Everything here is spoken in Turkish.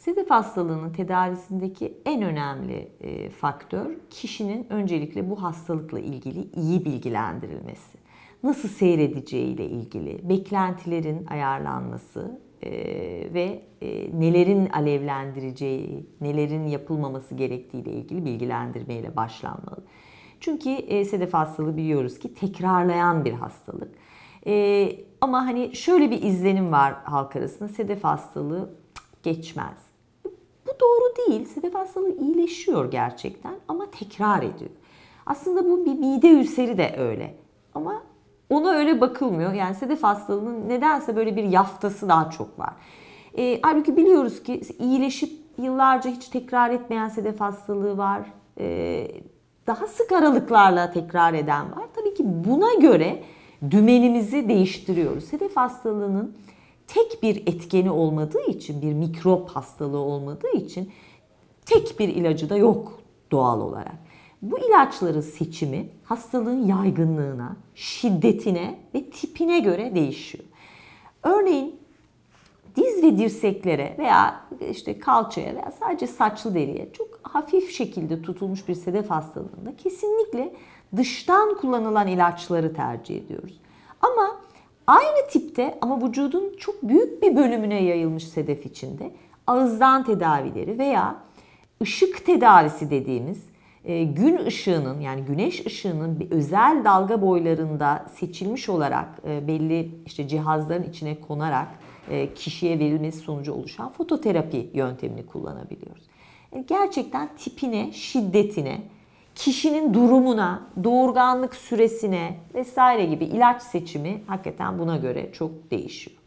Sedef hastalığının tedavisindeki en önemli e, faktör kişinin öncelikle bu hastalıkla ilgili iyi bilgilendirilmesi. Nasıl seyredeceği ile ilgili beklentilerin ayarlanması e, ve e, nelerin alevlendireceği, nelerin yapılmaması gerektiği ile ilgili bilgilendirmeyle başlanmalı. Çünkü sedef hastalığı biliyoruz ki tekrarlayan bir hastalık. Ama hani şöyle bir izlenim var halk arasında. Sedef hastalığı geçmez doğru değil. Sedef hastalığı iyileşiyor gerçekten ama tekrar ediyor. Aslında bu bir mide ülseri de öyle. Ama ona öyle bakılmıyor. Yani sedef hastalığının nedense böyle bir yaftası daha çok var. E, halbuki biliyoruz ki iyileşip yıllarca hiç tekrar etmeyen sedef hastalığı var. E, daha sık aralıklarla tekrar eden var. Tabii ki buna göre dümenimizi değiştiriyoruz. Sedef hastalığının tek bir etkeni olmadığı için, bir mikrop hastalığı olmadığı için tek bir ilacı da yok doğal olarak. Bu ilaçların seçimi hastalığın yaygınlığına, şiddetine ve tipine göre değişiyor. Örneğin diz ve dirseklere veya işte kalçaya veya sadece saçlı deriye çok hafif şekilde tutulmuş bir sedef hastalığında kesinlikle dıştan kullanılan ilaçları tercih ediyoruz. Ama Aynı tipte ama vücudun çok büyük bir bölümüne yayılmış sedef içinde ağızdan tedavileri veya ışık tedavisi dediğimiz e, gün ışığının yani güneş ışığının bir özel dalga boylarında seçilmiş olarak e, belli işte cihazların içine konarak e, kişiye verilmesi sonucu oluşan fototerapi yöntemini kullanabiliyoruz. Gerçekten tipine, şiddetine, kişinin durumuna, doğurganlık süresine vesaire gibi ilaç seçimi hakikaten buna göre çok değişiyor.